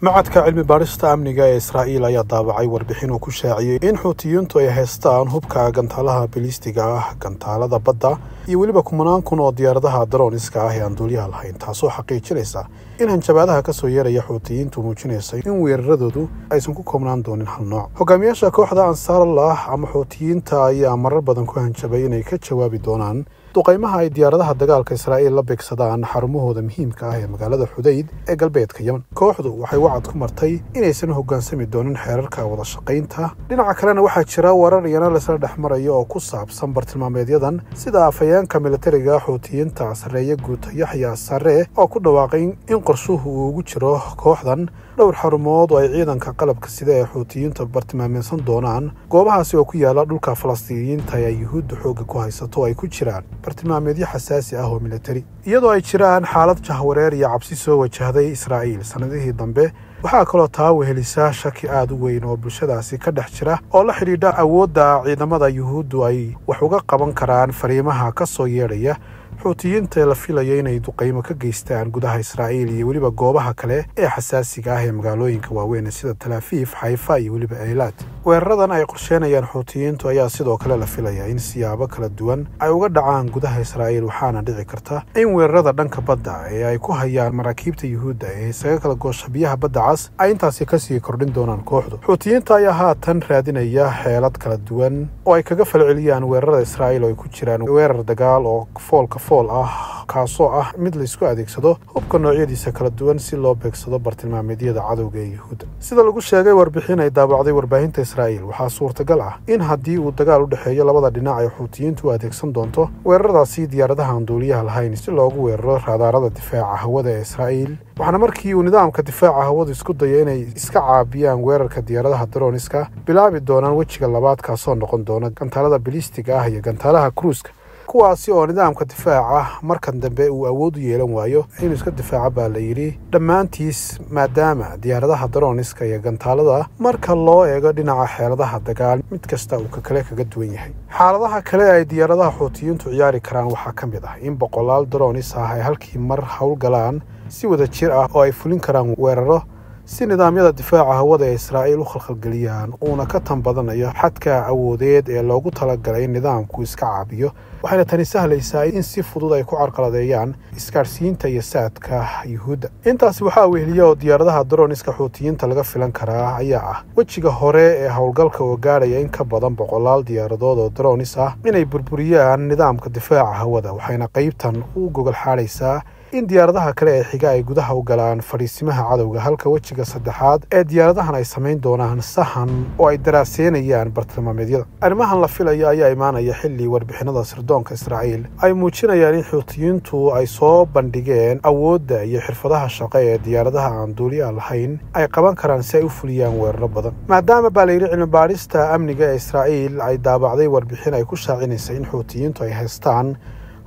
macadka cilmi baadhista amniga ee israa'iil ayaa daabacay warbixin uu ku shaaciyey in xuutiyiintu ay haystaan hubka gantaalaha biliistiga ah gantaalada badda iyo weliba kumanaan kun oo diyaaradaha daroniska ah ee aan duuliyaha lahayn taasoo xaqiijinaysa in hanjabaadaha ka soo yeeraya xuutiyiintu muujinaysa in weeraradoodu aysan ku koobnaan doonin hal nooc hogaamiyaasha kooxda ansaarallah ama xuutiyiinta ayaa marar badan ku hanjabay inay ka jawaabi doonaan duqaymaha ay diyaaradaha dagaalka israa'iil la beegsadaan xarumahooda muhiimka ah ee magaalada xudayd ee galbeedka yeman kooxdu waxay wacad ku martay inaysan hoggaansami doonin xeerarka wada shaqaynta dhinaca kalena waxaa jira warar yana laysla dhex marayo oo ku saabsan bartilmaameedyadan sida afhayeenka milatariga xuutiyiinta sareeye guuta yaxya sarre oo ku dhawaaqay in qorshuhu uu ugu jiro kooxdan dhowr xarumood oo ay ciidanka qalabka sida ay xuutiyiinta bartilmaameysan doonaan goobahaasi oo ku yaala dhulka falastiiniyiinta ay yuhuuddu xoogga ku haysato oo ay ku jiraan bartilmaameedyo xasaasi ah oo milatari iyadoo ay jiraan xaalad jahwareer iyo cabsi soo wajahday israa'iil sannadihii dambe waxaa kaloo taa wehelisa shaki aad u weyn oo bulshadaasi ka dhex jira oo la xidhiidha awoodda ciidamada yuhuuddu ay wax uga qaban karaan fariimaha ka soo yeedhaya xuutiyiinta la filaya inay duqaymo ka geystaan gudaha israa'iil iyo weliba goobaha kale ee xasaasiga ah ee magaalooyinka waaweyn sida talaafiif xayfa iyo weliba eylaad weeraradan ay qorsheynayaan xuutiyiintu ayaa sidoo kale la filaya in siyaabo kala duwan ay uga dhacaan gudaha israa'iil waxaana dhici karta in weerarada dhanka badda ee ay ku hayaan maraakiibta yuhuudda ee isaga kala goosha biyaha badda cas ay intaasi kasii kordhin doonaan kooxdu xuutiyiinta ayaa haatan raadinaya xeelad kala duwan oo ay kaga falceliyaan weerarada israa'iil oo ay ku jiraan weerar dagaal oo foolka fool ah kaasoo ah mid laysku adeegsado hubka noocyadiisa kala duwan si loo beegsado bartilmaameedyada cadowga ee yuhuudda sida lagu sheegay warbixin ay daabacday warbaahinta israa'iil waxaa suurtagal ah in haddii uu dagaal u dhexeeyo labada dhinac ay xuutiyiintu adeegsan doonto weeraradaasi diyaaradaha aan duuliyaha lahayn si loogu weeraro raadaarada difaaca hawada ee israa'iil waxaana markii uu nidaamka difaaca hawadu isku dayo inay iska caabiyaan weerarka diyaaradaha daroniska bilaabi doonaan wejiga labaad kaasoo noqon doona gantaalada bilistiga ah iyo gantaalaha kruuska kuwaasi oo nidaamka difaaca markan dambe uu awood u yeelan waayo inuu iska difaaca baa la yidhi dhammaantiis maadaama diyaaradaha daroniska iyo gantaalada marka loo eego dhinaca xeeladaha dagaal mid kasta uu kakale kaga duwan yahay xaaladaha kale ay diyaaradaha xuutiyiintu ciyaari karaan waxaa ka mid ah in boqolaal daronis ah ay halkii mar howlgalaan si wada jir ah oo ay fulin karaan weeraro si nidaamyada difaaca hawada ee israa'iil u khalkhalgeliyaan uuna ka tan badanayo xadka awoodeed ee loogu talagalay nidaamku iska caabiyo waxayna tani sahlaysaa in si fudud ay ku carqaladeeyaan isgaadhsiinta iyo saadka yuhuudda intaasi waxaa wehliya oo diyaaradaha daroniska xuutiyiinta laga filan karaa ayaa ah wejiga hore ee howlgalka oo gaadhaya in ka badan boqolaal diyaaradood oo dronis ah inay burburiyaan nidaamka difaaca hawada waxayna qaybtan u gogol xaadhaysaa in diyaaradaha kale ee xiga ay gudaha u galaan fadhiisimaha cadowga halka wejiga saddexaad ee diyaaradahan ay samayn doonaan sahan oo ay daraaseenayaan bartilmaameedyada arrimahan la filayo ayaa imaanaya xilli warbixinada sirdoonka israa'iil ay muujinayaan in xuutiyiintu ay soo bandhigeen awoodda iyo xirfadaha shaqo ee diyaaradaha aan duuliya lahayn ay qaban karaan si ay u fuliyaan weeraro badan maadaama baa layidhi cilmibaadhista amniga ee israa'iil ay daabacday warbixin ay ku shaacinaysa in xuutiyiintu ay haystaan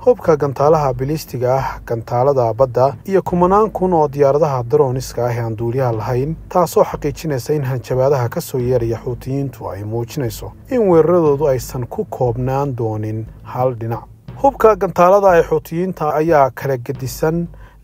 hubka gantaalaha biliistiga ah gantaalada badda iyo kumanaan kun oo diyaaradaha daroniska ah ee aan duuliyaha lahayn taasoo xaqiijinaysa in hanjabaadaha ka soo yeeraya xuutiyiintu ay muujinayso in weeraradoodu aysan ku koobnaan doonin hal dhinac hubka gantaalada ee xuutiyiinta ayaa kala gedisan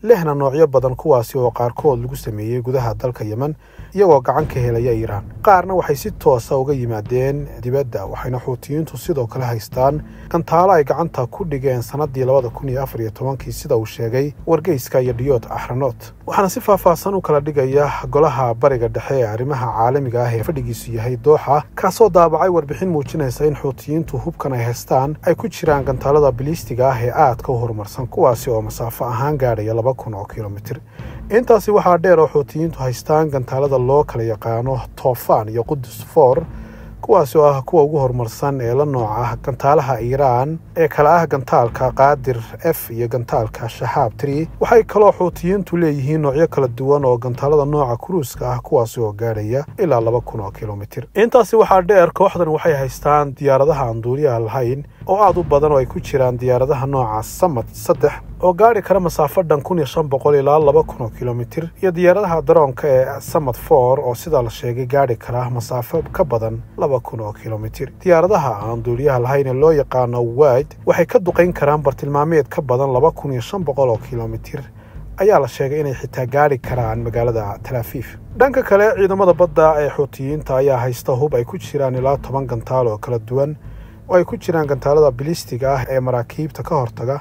lehna noocyo badan kuwaasi oo qaarkood lagu sameeyey gudaha dalka yemen iyagoo gacan ka helaya iiraan qaarna waxay si toosa uga yimaadeen dibadda waxayna xuutiyiintu sidoo kale haystaan gantaalo ay gacanta ku dhigeen sannadii labada kun iyo afar iyo tobankii sida uu sheegay wargeyska iyo dhiyood axranoot waxaana si faahfaahsan u kala dhigaya golaha bariga dhexe ee arrimaha caalamiga ah ee fadhigiisu yahay dooxa kaasoo daabacay warbixin muujinaysa in xuutiyiintu hubkan ay haystaan ay ku jiraan gantaalada biliistiga ah ee aadka u horumarsan kuwaasi oo masaafo ahaan gaadhaya laba kun oo kilomitir intaasi waxaa dheer oo xuutiyiintu haystaan gantaalada loo kala yaqaano toofaan iyo qudus foor kuwaasi oo ah kuwa ugu horumarsan ee la nooca ah gantaalaha iiraan ee kale ah gantaalka qaadir f iyo gantaalka shahaab tri waxay kaloo xuutiyiintu leeyihiin noocyo kala duwan oo gantaalada nooca kuruuska ah kuwaasi oo gaadhaya ilaa laba kun oo kilomitir intaasi waxaa dheer kooxdan waxay haystaan diyaaradaha aan duuliyaha lahayn oo aada u badan oo ay ku jiraan diyaaradaha nooca samad saddex oo gaadhi kara masaafo dhan kun iyo shan boqol ilaa laba kun oo kilomitir iyo diyaaradaha daroonka ee samad for oo sidaa la sheegay gaadhi kara masaafo ka badan laba kun oo kilomitir diyaaradaha aan duuliyaha lahayn ee loo yaqaano waid waxay ka duqayn karaan bartilmaameed ka badan laba kun iyo shan boqol oo kilomitir ayaa la sheegay inay xitaa gaari karaan magaalada talaafiif dhanka kale ciidamada badda ee xuutiyiinta ayaa haysta hub ay ku jiraan ilaa toban gantaal oo kala duwan oo ay ku jiraan gantaalada bilistiga ah ee maraakiibta ka hortaga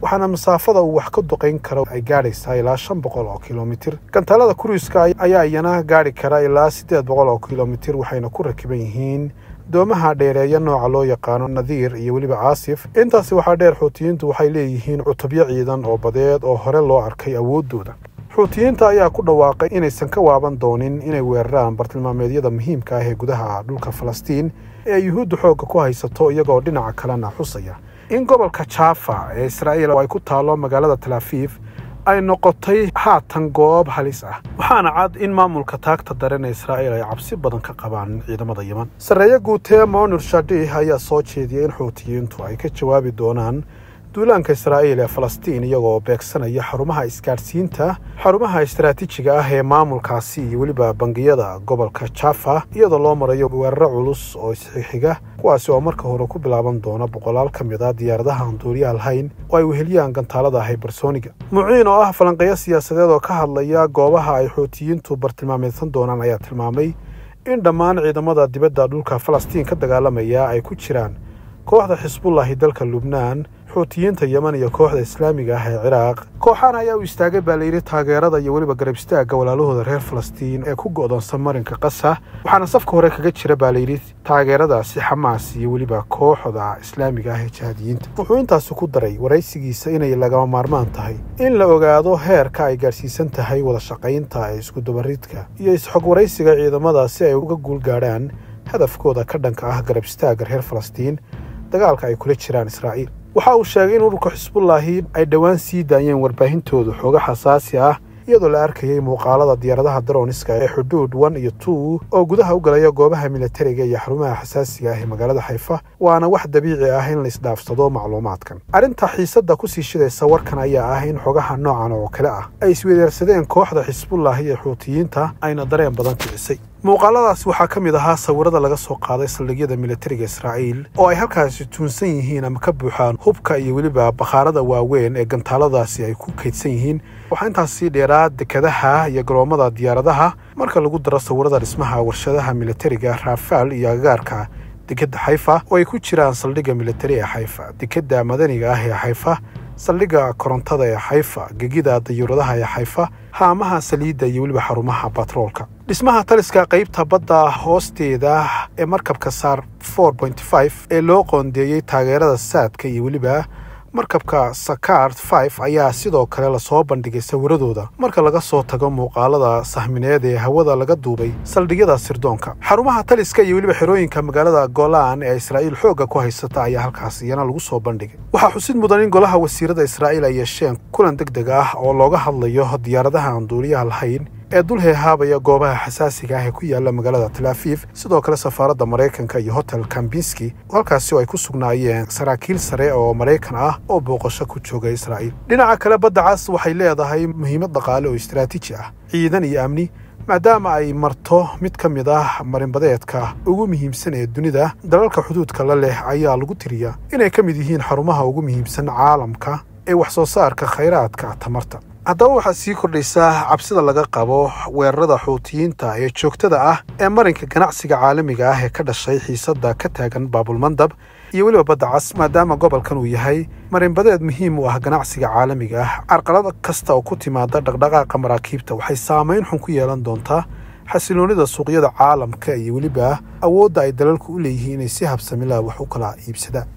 waxaana masaafada uu wax ka duqayn karo ay gaadhaysaa ilaa shan boqol oo kilomitir gantaalada kuriiska ayaa iyana gaadhi kara ilaa siddeed boqol oo kilomitir waxayna ku rakiban yihiin doomaha dheereeya nooca loo yaqaano nadiir iyo weliba caasif intaasi waxaa dheer xuutiyiintu waxay leeyihiin cutubyo ciidan oo badeed oo hore loo arkay awooddooda xuutiyiinta ayaa ku dhawaaqay inaysan ka waaban doonin inay weeraraan bartilmaameedyada muhiimka ah ee gudaha dhulka falastiin ee yuhuudda xoogga ku haysato iyagoo dhinaca kalena xusaya in gobolka jaafa ee israa'iil oo ay ku taallo magaalada talaafiif ay noqotay haatan goob halis ah waxaana cad in maamulka taagta darena israa'iil ay cabsi badan ka qabaan ciidamada yeman sarreeye guutee monur shadih ayaa soo jeediyay in xuutiyiintu ay ka jawaabi doonaan duulaanka israa'iil ee falastiin iyagoo beegsanaya xarumaha isgaadhsiinta xarumaha istaraatiijiga ah ee maamulkaasi iyo weliba bangiyada gobolka jaafa iyadoo loo marayo weeraro culus oo isxiixiga kuwaasi oo marka hore ku bilaaban doona boqolaal ka mid a ah diyaaradaha aan duuriya lahayn oo ay weheliyaan gantaalada haybarsooniga muciin oo ah falanqeeyo siyaasadeed oo ka hadlaya goobaha ay xuutiyiintu bartilmaameedsan doonaan ayaa tilmaamay in dhammaan ciidamada dibadda dhulka falastiin ka dagaalamaya ay ku jiraan kooxda xisbullaahi dalka lubnaan xuutiyiinta yeman iyo kooxda islaamiga ah ee ciraaq kooxaan ayaa u istaagay baa layidhi taageerada iyo weliba garab istaagga walaalahooda reer falastiin ee ku go'doonsan marinka qasa waxaana safka hore kaga jira baa layidhi taageeradaasi xamaas iyo weliba kooxda islaamiga ah ee jihadiyiinta wuxuu intaasi ku daray waraysigiisa inay lagama maarmaan tahay in la ogaado heerka ay gaadhsiisan tahay wada shaqaynta ee iskudubaridka iyo is-xog waraysiga ciidamada si ay uga guul gaadhaan hadafkooda ka dhanka ah garab istaagga reer falastiin dagaalka ay kula jiraan israa'iil waxa uu sheegay in ururka xisbullaahi ay dhowaan sii daayeen warbaahintooda xooga xasaasi ah iyadoo la arkayay muuqaalada diyaaradaha daroniska ee xuduud wan iyo two oo gudaha u galaya goobaha milatariga iyo xarumaha xasaasiga ah ee magaalada xayfa waana wax dabiici ah in la isdhaafsado macluumaadkan arrinta xiisadda ku sii shidaysa warkan ayaa ah in xogaha noocan oo kale ah ay iswedeersadeen kooxda xisbullaahi iyo xuutiyiinta ayna dareen badan kicisay muuqaaladaas waxaa ka mid ahaa sawirada laga soo qaaday saldhigyada milatariga israa'iil oo ay halkaasi tuunsan yihiin ama ka buuxaan hubka iyo weliba bakhaarada waaweyn ee gantaaladaasi ay ku kaydsan yihiin waxaa intaas dheeraa dekedaha iyo garoommada diyaaradaha marka lagu daro sawirada dhismaha warshadaha milatariga rafaal iyo agagaarka dekedda xayfa oo ay ku jiraan saldhigga milatari ee xayfa dekedda madaniga ah ee xayfa saldhigga korontada ee xayfa gegida dayuuradaha ee xayfa haamaha saliidda iyo weliba xarumaha batroolka dhismaha taliska qaybta badda hoosteeda ee markabka saar ee loo qoondeeyey taageerada saadka iyo weliba markabka sakard fiv ayaa sidoo kale lasoo bandhigay sawiradooda marka laga soo tago muuqaalada sahmineed ee hawada laga duubay saldhigyada sirdoonka xarumaha taliska iyo weliba xerooyinka magaalada golan ee israa'iil xoogga ku haysata ayaa halkaas iyana lagu soo bandhigay waxaa xusid mudan in golaha wasiirada israa'iil ay yeesheen kulan deg deg ah oo looga hadlayo diyaaradaha aan duuliyaha lahayn ee dul heehaabaya goobaha xasaasiga ah ee ku yaalla magaalada talaafiif sidoo kale safaaradda maraykanka iyo hotel kambinski halkaasi oo ay ku sugnaayeen saraakiil sare oo maraykan ah oo booqasho ku jooga israa'iil dhinaca kale badda cas waxay leedahay muhiimad dhaqaale oo istaraatiiji ah ciidan iyo amni maadaama ay marto mid ka mid ah marinbadeedka ugu muhiimsan ee dunida dalalka xuduudka la leh ayaa lagu tiriyaa inay ka mid yihiin xarumaha ugu muhiimsan caalamka ee wax soo saarka khayraadka tamarta haddaba waxaa sii kordhaysaa cabsida laga qabo weerarada xuutiyiinta ee joogtada ah ee marinka ganacsiga caalamiga ah ee ka dhashay xiisadda ka taagan baabulmandab iyo weliba badda cas maadaama gobolkan uu yahay marinbadeed muhiim u ah ganacsiga caalamiga ah carqalad kasta oo ku timaada dhaqdhaqaaqa maraakiibta waxay saamayn xun ku yeelan doontaa xasiloonida suuqyada caalamka iyo weliba awoodda ay dalalku u leeyihiin inay si habsami lah wax u kala iibsadaan